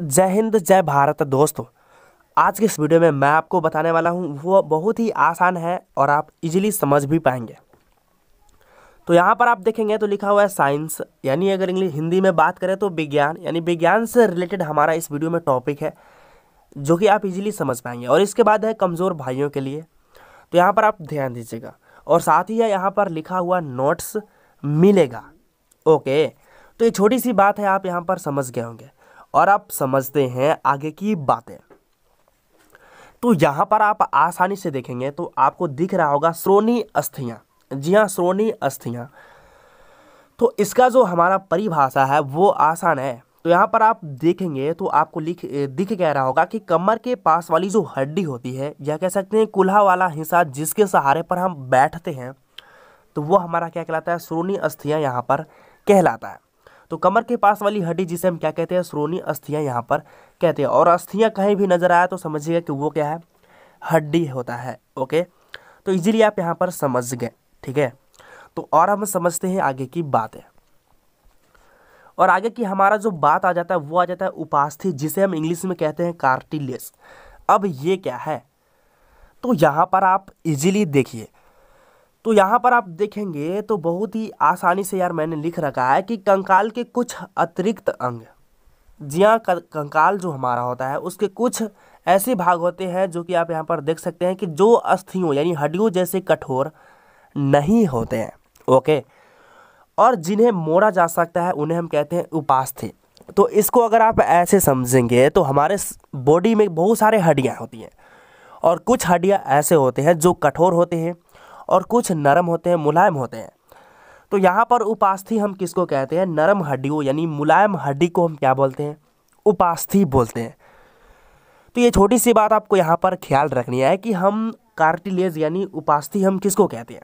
जय हिंद जय भारत दोस्तों आज के इस वीडियो में मैं आपको बताने वाला हूँ वो बहुत ही आसान है और आप इजीली समझ भी पाएंगे तो यहाँ पर आप देखेंगे तो लिखा हुआ है साइंस यानी अगर इंग्लिश हिंदी में बात करें तो विज्ञान यानी विज्ञान से रिलेटेड हमारा इस वीडियो में टॉपिक है जो कि आप इजीली समझ पाएंगे और इसके बाद है कमज़ोर भाइयों के लिए तो यहाँ पर आप ध्यान दीजिएगा और साथ ही है यहाँ पर लिखा हुआ नोट्स मिलेगा ओके तो ये छोटी सी बात है आप यहाँ पर समझ गए होंगे और आप समझते हैं आगे की बातें तो यहाँ पर आप आसानी से देखेंगे तो आपको दिख रहा होगा श्रोणी अस्थियाँ जी हाँ श्रोणी अस्थियाँ तो इसका जो हमारा परिभाषा है वो आसान है तो यहाँ पर आप देखेंगे तो आपको लिख दिख कह रहा होगा कि कमर के पास वाली जो हड्डी होती है या कह सकते हैं कुल्हा वाला हिस्सा जिसके सहारे पर हम बैठते हैं तो वो हमारा क्या कहलाता है श्रोणी अस्थियाँ यहाँ पर कहलाता है तो कमर के पास वाली हड्डी जिसे हम क्या कहते हैं श्रोणी अस्थियाँ यहाँ पर कहते हैं और अस्थियाँ कहीं भी नजर आया तो समझिएगा कि वो क्या है हड्डी होता है ओके तो इजीली आप यहाँ पर समझ गए ठीक है तो और हम समझते हैं आगे की है और आगे की हमारा जो बात आ जाता है वो आ जाता है उपास्थि जिसे हम इंग्लिश में कहते हैं कार्टिलेस अब ये क्या है तो यहाँ पर आप इजीली देखिए तो यहाँ पर आप देखेंगे तो बहुत ही आसानी से यार मैंने लिख रखा है कि कंकाल के कुछ अतिरिक्त अंग जी हाँ कंकाल जो हमारा होता है उसके कुछ ऐसे भाग होते हैं जो कि आप यहाँ पर देख सकते हैं कि जो अस्थियों यानी हड्डियों जैसे कठोर नहीं होते हैं ओके और जिन्हें मोड़ा जा सकता है उन्हें हम कहते हैं उपास्थि तो इसको अगर आप ऐसे समझेंगे तो हमारे बॉडी में बहुत सारे हड्डियाँ होती हैं और कुछ हड्डियाँ ऐसे होते हैं जो कठोर होते हैं और कुछ नरम होते हैं मुलायम होते हैं तो यहाँ पर उपास्थि हम किसको कहते हैं नरम हड्डियों यानी मुलायम हड्डी को हम क्या बोलते हैं उपास्थि बोलते हैं तो ये छोटी सी बात आपको यहाँ पर ख्याल रखनी है कि हम कार्टिलेज यानी उपास्थि हम किसको कहते हैं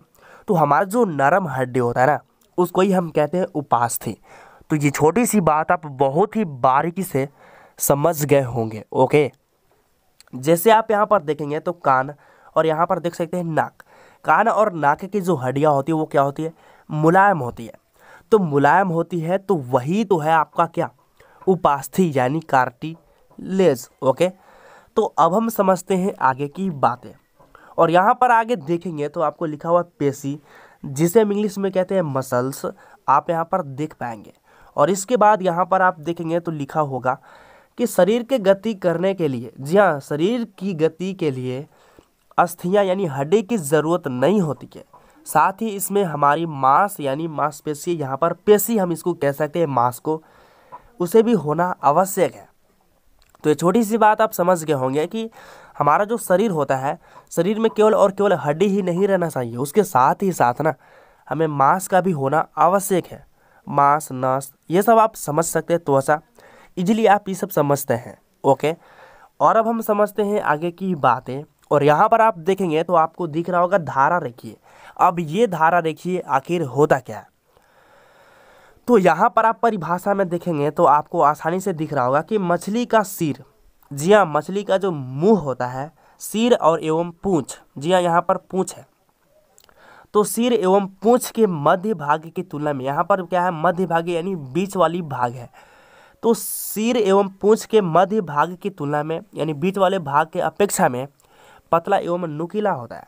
तो हमारा जो नरम हड्डी होता है ना उसको ही हम कहते हैं उपास्थि तो ये छोटी सी बात आप बहुत ही बारीकी से समझ गए होंगे ओके जैसे आप यहाँ पर देखेंगे तो कान और यहाँ पर देख सकते हैं नाक कान और नाक की जो हड्डियाँ होती है वो क्या होती है मुलायम होती है तो मुलायम होती है तो वही तो है आपका क्या उपास्थि यानी कार्टी लेज ओके तो अब हम समझते हैं आगे की बातें और यहाँ पर आगे देखेंगे तो आपको लिखा हुआ पेशी जिसे हम इंग्लिश में कहते हैं मसल्स आप यहाँ पर देख पाएंगे और इसके बाद यहाँ पर आप देखेंगे तो लिखा होगा कि शरीर के गति करने के लिए जी हाँ शरीर की गति के लिए अस्थियाँ यानी हड्डी की ज़रूरत नहीं होती है साथ ही इसमें हमारी मांस यानी मांसपेशी यहाँ पर पेशी हम इसको कह सकते हैं मांस को उसे भी होना आवश्यक है तो ये छोटी सी बात आप समझ गए होंगे कि हमारा जो शरीर होता है शरीर में केवल और केवल हड्डी ही नहीं रहना चाहिए उसके साथ ही साथ ना हमें मांस का भी होना आवश्यक है मांस नस ये सब आप समझ सकते हैं त्वचा इजिली आप ये सब समझते हैं ओके और अब हम समझते हैं आगे की बातें और यहाँ पर आप देखेंगे तो आपको दिख रहा होगा धारा रेखीय अब ये धारा रेखीय आखिर होता क्या है तो यहाँ पर आप परिभाषा में देखेंगे तो आपको आसानी से दिख रहा होगा कि मछली का सिर जी हाँ मछली का जो मुंह होता है सिर और एवं पूँछ जी हाँ यहाँ पर पूँछ है तो सिर एवं पूँछ के मध्य भाग की तुलना में यहाँ पर क्या है मध्य भाग यानी बीच वाली भाग है तो सिर एवं पूँछ के मध्य भाग की तुलना में यानी बीच वाले भाग के अपेक्षा में पतला एवं नुकीला होता है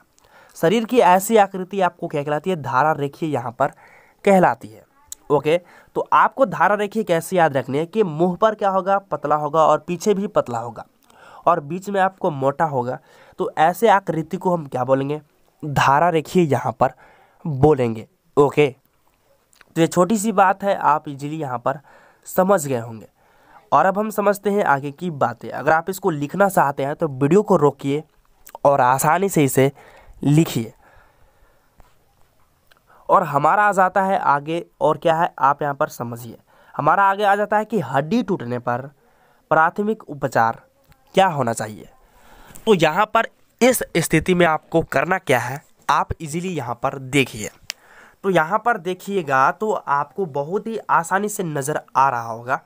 शरीर की ऐसी आकृति आपको क्या कहलाती है धारा रेखीय यहाँ पर कहलाती है ओके तो आपको धारा रेखीय कैसे याद रखनी है कि मुंह पर क्या होगा पतला होगा और पीछे भी पतला होगा और बीच में आपको मोटा होगा तो ऐसे आकृति को हम क्या बोलेंगे धारा रेखीय यहाँ पर बोलेंगे ओके तो ये छोटी सी बात है आप इजीली यहाँ पर समझ गए होंगे और अब हम समझते हैं आगे की बातें अगर आप इसको लिखना चाहते हैं तो वीडियो को रोकिए और आसानी से इसे लिखिए और हमारा आ जाता है आगे और क्या है आप यहाँ पर समझिए हमारा आगे आ जाता है कि हड्डी टूटने पर प्राथमिक उपचार क्या होना चाहिए तो यहाँ पर इस स्थिति में आपको करना क्या है आप इजीली यहाँ पर देखिए तो यहाँ पर देखिएगा तो आपको बहुत ही आसानी से नज़र आ रहा होगा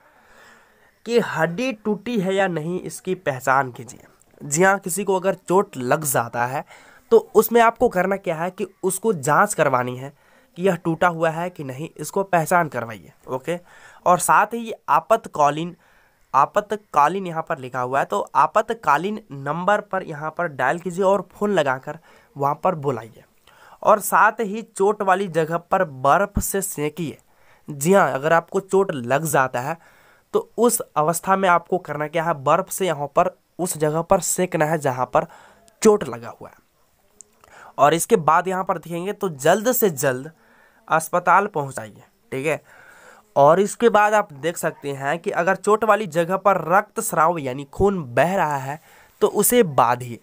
कि हड्डी टूटी है या नहीं इसकी पहचान कीजिए जी हाँ किसी को अगर चोट लग जाता है तो उसमें आपको करना क्या है कि उसको जांच करवानी है कि यह टूटा हुआ है कि नहीं इसको पहचान करवाइए ओके और साथ ही आपतकालीन आपतकालीन यहाँ पर लिखा हुआ है तो आपतकालीन नंबर पर यहाँ पर डायल कीजिए और फ़ोन लगाकर वहाँ पर बुलाइए और साथ ही चोट वाली जगह पर बर्फ़ से सेंकिए जी हाँ अगर आपको चोट लग जाता है तो उस अवस्था में आपको करना क्या है बर्फ़ से यहाँ पर उस जगह पर सेकना है जहाँ पर चोट लगा हुआ है और इसके बाद यहाँ पर देखेंगे तो जल्द से जल्द अस्पताल पहुँचाइए ठीक है और इसके बाद आप देख सकते हैं कि अगर चोट वाली जगह पर रक्त स्राव यानी खून बह रहा है तो उसे बाधिए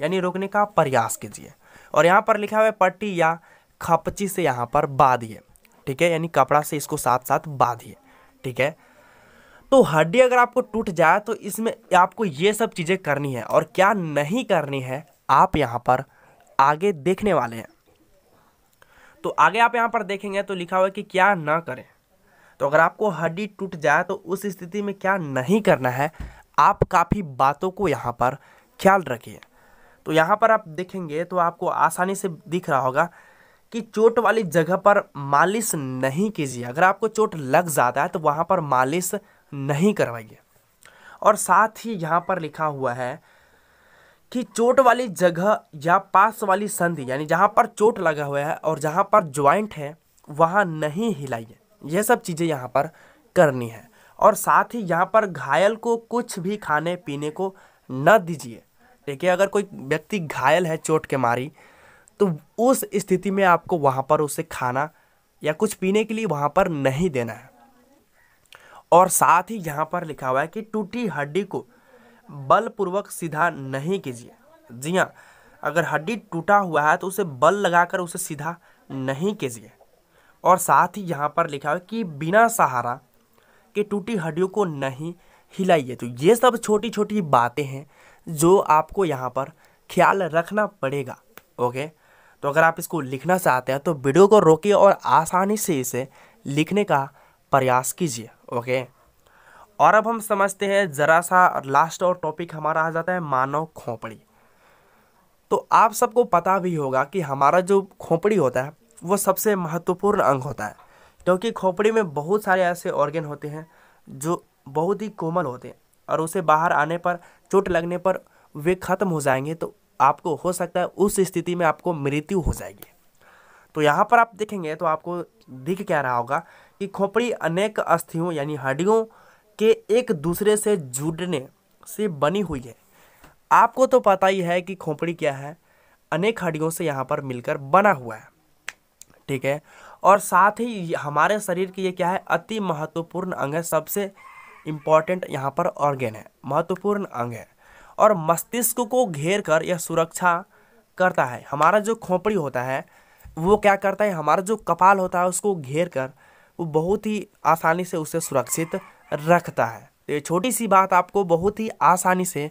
यानी रोकने का प्रयास कीजिए और यहाँ पर लिखा हुआ है पट्टी या खपची से यहाँ पर बाधिए ठीक है यानी कपड़ा से इसको साथ साथ बाधिए ठीक है तो हड्डी अगर आपको टूट जाए तो इसमें आपको ये सब चीज़ें करनी है और क्या नहीं करनी है आप यहाँ पर आगे देखने वाले हैं तो आगे आप यहाँ पर देखेंगे तो लिखा हुआ है कि क्या ना करें तो अगर आपको हड्डी टूट जाए तो उस स्थिति में क्या नहीं करना है आप काफ़ी बातों को यहाँ पर ख्याल रखिए तो यहाँ पर आप देखेंगे तो आपको आसानी से दिख रहा होगा कि चोट वाली जगह पर मालिश नहीं कीजिए अगर आपको चोट लग जाता है तो वहाँ पर मालिश नहीं करवाइए और साथ ही यहाँ पर लिखा हुआ है कि चोट वाली जगह या पास वाली संधि यानी जहाँ पर चोट लगा हुआ है और जहाँ पर ज्वाइंट है वहाँ नहीं हिलाइए यह सब चीज़ें यहाँ पर करनी है और साथ ही यहाँ पर घायल को कुछ भी खाने पीने को न दीजिए देखिए अगर कोई व्यक्ति घायल है चोट के मारी तो उस स्थिति में आपको वहाँ पर उसे खाना या कुछ पीने के लिए वहाँ पर नहीं देना है और साथ ही यहाँ पर लिखा हुआ है कि टूटी हड्डी को बलपूर्वक सीधा नहीं कीजिए जी हाँ अगर हड्डी टूटा हुआ है तो उसे बल लगाकर उसे सीधा नहीं कीजिए और साथ ही यहाँ पर लिखा हुआ है कि बिना सहारा के टूटी हड्डियों को नहीं हिलाइए तो ये सब छोटी छोटी बातें हैं जो आपको यहाँ पर ख्याल रखना पड़ेगा ओके तो अगर आप इसको लिखना चाहते हैं तो वीडियो को रोकिए और आसानी से इसे लिखने का प्रयास कीजिए ओके और अब हम समझते हैं ज़रा सा लास्ट और टॉपिक हमारा आ जाता है मानव खोपड़ी तो आप सबको पता भी होगा कि हमारा जो खोपड़ी होता है वो सबसे महत्वपूर्ण अंग होता है क्योंकि खोपड़ी में बहुत सारे ऐसे ऑर्गेन होते हैं जो बहुत ही कोमल होते हैं और उसे बाहर आने पर चोट लगने पर वे ख़त्म हो जाएंगे तो आपको हो सकता है उस स्थिति में आपको मृत्यु हो जाएगी तो यहाँ पर आप देखेंगे तो आपको दिख क्या रहा होगा कि खोपड़ी अनेक अस्थियों यानी हड्डियों के एक दूसरे से जुड़ने से बनी हुई है आपको तो पता ही है कि खोपड़ी क्या है अनेक हड्डियों से यहाँ पर मिलकर बना हुआ है ठीक है और साथ ही हमारे शरीर की ये क्या है अति महत्वपूर्ण अंग है सबसे इम्पॉर्टेंट यहाँ पर ऑर्गेन है महत्वपूर्ण अंग है और मस्तिष्क को घेर कर यह सुरक्षा करता है हमारा जो खोपड़ी होता है वो क्या करता है हमारा जो कपाल होता है उसको घेर कर वो बहुत ही आसानी से उसे सुरक्षित रखता है तो ये छोटी सी बात आपको बहुत ही आसानी से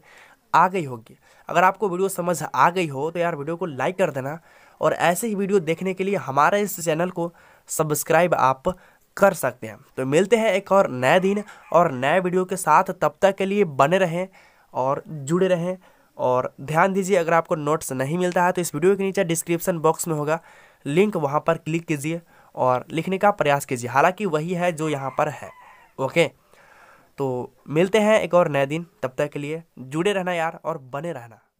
आ गई होगी अगर आपको वीडियो समझ आ गई हो तो यार वीडियो को लाइक कर देना और ऐसे ही वीडियो देखने के लिए हमारे इस चैनल को सब्सक्राइब आप कर सकते हैं तो मिलते हैं एक और नए दिन और नए वीडियो के साथ तब तक के लिए बने रहें और जुड़े रहें और ध्यान दीजिए अगर आपको नोट्स नहीं मिलता है तो इस वीडियो के नीचे डिस्क्रिप्शन बॉक्स में होगा लिंक वहाँ पर क्लिक कीजिए और लिखने का प्रयास कीजिए हालांकि वही है जो यहाँ पर है ओके तो मिलते हैं एक और नए दिन तब तक के लिए जुड़े रहना यार और बने रहना